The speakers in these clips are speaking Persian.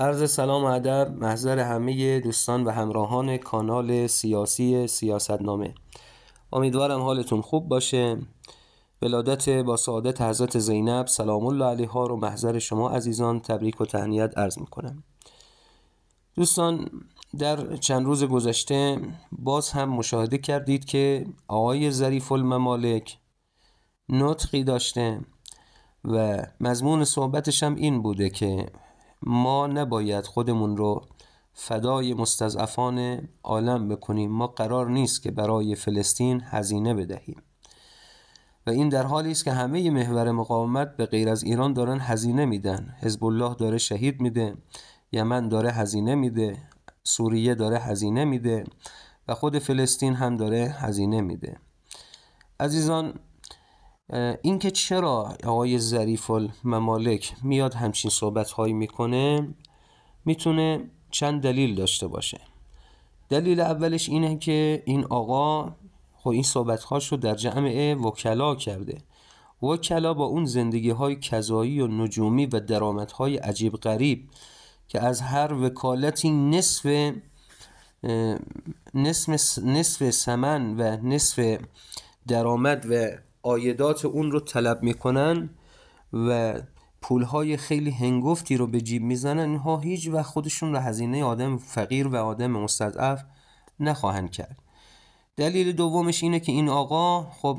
عرض سلام و ادب محضر همه دوستان و همراهان کانال سیاسی سیاستنامه امیدوارم حالتون خوب باشه ولادت با سعادت حضرت زینب سلام الله علیها رو محضر شما عزیزان تبریک و تهنیت عرض میکنم دوستان در چند روز گذشته باز هم مشاهده کردید که آقای ظریف الممالک نطقی داشته و مضمون صحبتش هم این بوده که ما نباید خودمون رو فدای مستضعفان عالم بکنیم ما قرار نیست که برای فلسطین هزینه بدهیم و این در حالی است که همه محور مقاومت به غیر از ایران دارن هزینه میدن حزب الله داره شهید میده یمن داره هزینه میده سوریه داره هزینه میده و خود فلسطین هم داره هزینه میده عزیزان اینکه چرا آقای ظریف الممالک میاد همچین صحبت هایی میکنه میتونه چند دلیل داشته باشه دلیل اولش اینه که این آقا خب این صحبت رو در جمع وکلا کرده وکلا با اون زندگی های کذایی و نجومی و های عجیب غریب که از هر وکالتی نصف نصف نصف سمن و نصف درآمد و آیدات اون رو طلب میکنن و پولهای خیلی هنگفتی رو به جیب میزنن اینها هیچ و خودشون رو هزینه آدم فقیر و آدم مستضعف نخواهند کرد دلیل دومش اینه که این آقا خب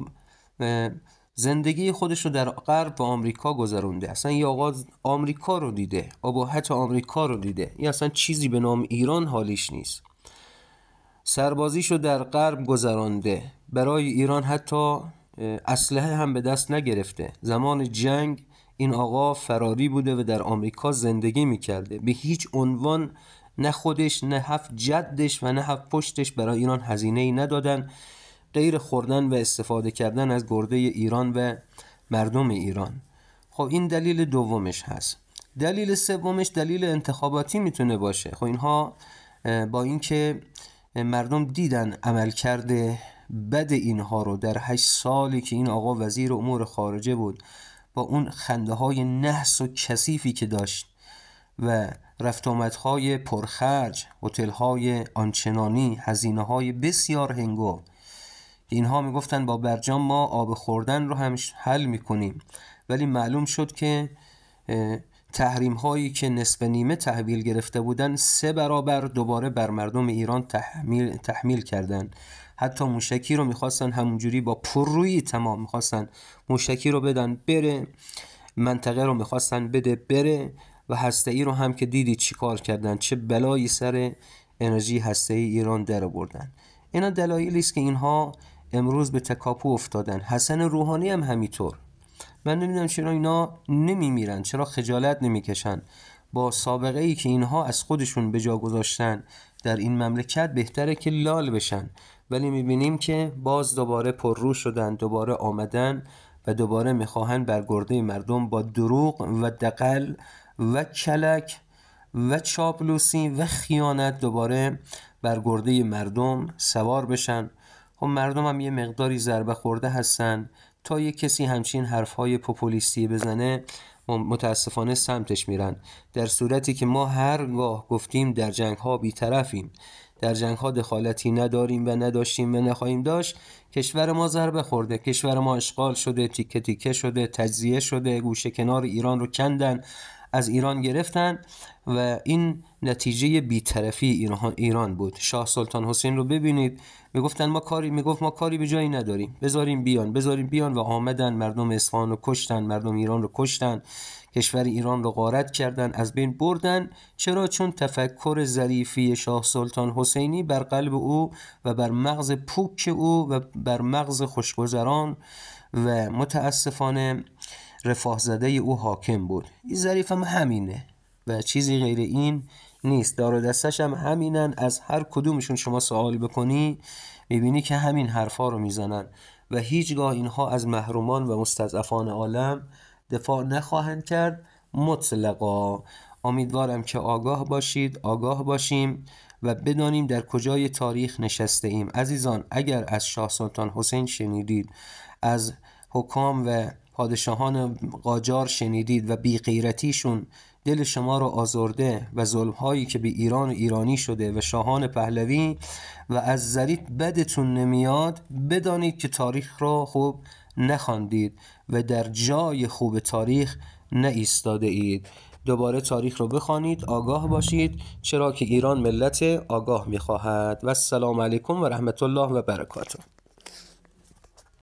زندگی خودش رو در غرب و آمریکا گذرونده اصلا یه آقا آمریکا رو دیده حتی آمریکا رو دیده یا اصلا چیزی به نام ایران حالیش نیست سربازیش رو در غرب گذرانده برای ایران حتی اسلحه هم به دست نگرفته زمان جنگ این آقا فراری بوده و در آمریکا زندگی میکرده به هیچ عنوان نه خودش نه هفت جدش و نه هفت پشتش برای ایران هزینه ای ندادن غیر خوردن و استفاده کردن از گرده ایران و مردم ایران خب این دلیل دومش هست دلیل سومش دلیل انتخاباتی میتونه باشه خب اینها با اینکه مردم دیدن عملکرد بد اینها رو در هشت سالی که این آقا وزیر امور خارجه بود با اون خنده های نحس و کثیفی که داشت و رفت های پرخرج های آنچنانی هزینه های بسیار هنگو اینها میگفتن با برجام ما آب خوردن رو هم حل میکنیم ولی معلوم شد که تحریم هایی که نصف نیمه تحویل گرفته بودن سه برابر دوباره بر مردم ایران تحمیل, تحمیل کردن حتی موشکی رو میخواستن همونجوری با پررویی تمام میخواستن موشکی رو بدن بره منطقه رو میخواستن بده بره و هسته ای رو هم که دیدی چی کار کردن چه بلایی سر انرژی هسته ای ایران در بردن اینا دلایلی است که اینها امروز به تکاپو افتادن حسن روحانی هم همینطور من نمیدونم چرا اینا نمیمیرن چرا خجالت نمیکشن با سابقه ای که اینها از خودشون به جا گذاشتن در این مملکت بهتره که لال بشن ولی میبینیم که باز دوباره پررو شدن دوباره آمدن و دوباره میخواهند بر گرده مردم با دروغ و دقل و کلک و چاپلوسی و خیانت دوباره بر گرده مردم سوار بشن خب مردم هم یه مقداری ضربه خورده هستن تا یه کسی همچین حرفهای پوپولیستی بزنه متاسفانه سمتش میرن در صورتی که ما هرگاه گفتیم در جنگ ها بیطرفیم در جنگ ها دخالتی نداریم و نداشتیم و نخواهیم داشت کشور ما ضربه خورده کشور ما اشغال شده تیکه تیکه شده تجزیه شده گوشه کنار ایران رو کندن از ایران گرفتن و این نتیجه بیطرفی ایران بود شاه سلطان حسین رو ببینید میگفتن ما کاری میگفت ما کاری به جایی نداریم بذاریم بیان بذاریم بیان و آمدن مردم اصفهان رو کشتن مردم ایران رو کشتن کشور ایران رو غارت کردن از بین بردن چرا چون تفکر ظریفی شاه سلطان حسینی بر قلب او و بر مغز پوک او و بر مغز خوشگذران و متاسفانه رفاه زده او حاکم بود این ظریف هم همینه و چیزی غیر این نیست دار دستش هم همینن از هر کدومشون شما سوال بکنی میبینی که همین حرفا رو میزنن و هیچگاه اینها از محرومان و مستضعفان عالم دفاع نخواهند کرد مطلقا امیدوارم که آگاه باشید آگاه باشیم و بدانیم در کجای تاریخ نشسته ایم عزیزان اگر از شاه سلطان حسین شنیدید از حکام و پادشاهان قاجار شنیدید و بیغیرتیشون دل شما رو آزرده و هایی که به ایران و ایرانی شده و شاهان پهلوی و از زرید بدتون نمیاد بدانید که تاریخ را خوب نخواندید و در جای خوب تاریخ نایستاده اید دوباره تاریخ رو بخوانید آگاه باشید چرا که ایران ملت آگاه میخواهد و السلام علیکم و رحمت الله و برکاته